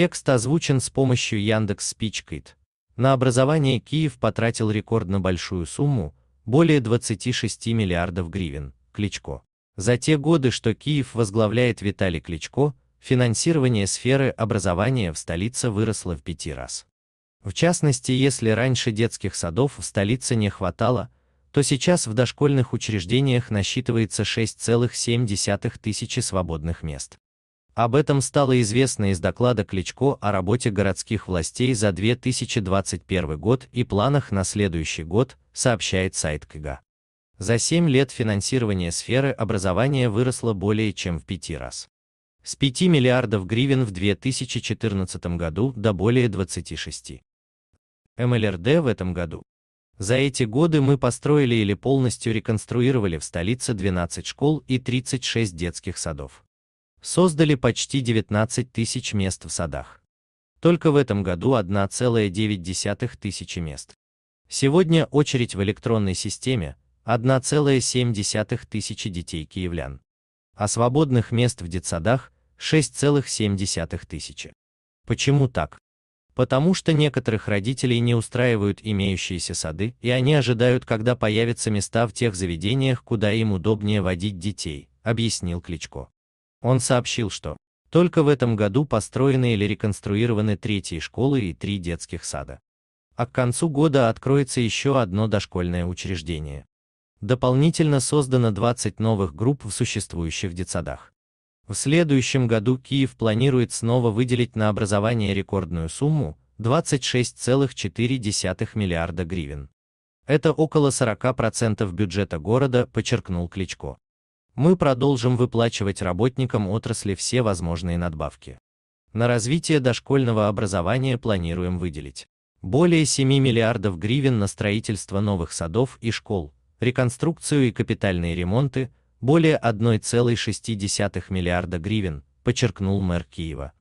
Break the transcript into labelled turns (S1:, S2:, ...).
S1: Текст озвучен с помощью Яндекс Спичкит. На образование Киев потратил рекордно большую сумму, более 26 миллиардов гривен, Кличко. За те годы, что Киев возглавляет Виталий Кличко, финансирование сферы образования в столице выросло в пяти раз. В частности, если раньше детских садов в столице не хватало, то сейчас в дошкольных учреждениях насчитывается 6,7 тысячи свободных мест. Об этом стало известно из доклада Кличко о работе городских властей за 2021 год и планах на следующий год, сообщает сайт КГ. За 7 лет финансирование сферы образования выросло более чем в 5 раз. С 5 миллиардов гривен в 2014 году до более 26. МЛРД в этом году. За эти годы мы построили или полностью реконструировали в столице 12 школ и 36 детских садов создали почти 19 тысяч мест в садах. Только в этом году 1,9 тысячи мест. Сегодня очередь в электронной системе 1,7 тысячи детей киевлян, а свободных мест в детсадах 6,7 тысячи. Почему так? Потому что некоторых родителей не устраивают имеющиеся сады, и они ожидают, когда появятся места в тех заведениях, куда им удобнее водить детей, объяснил Кличко. Он сообщил, что только в этом году построены или реконструированы третьи школы и три детских сада. А к концу года откроется еще одно дошкольное учреждение. Дополнительно создано 20 новых групп в существующих детсадах. В следующем году Киев планирует снова выделить на образование рекордную сумму 26,4 миллиарда гривен. Это около 40% бюджета города, подчеркнул Кличко мы продолжим выплачивать работникам отрасли все возможные надбавки. На развитие дошкольного образования планируем выделить более 7 миллиардов гривен на строительство новых садов и школ, реконструкцию и капитальные ремонты, более 1,6 миллиарда гривен, подчеркнул мэр Киева.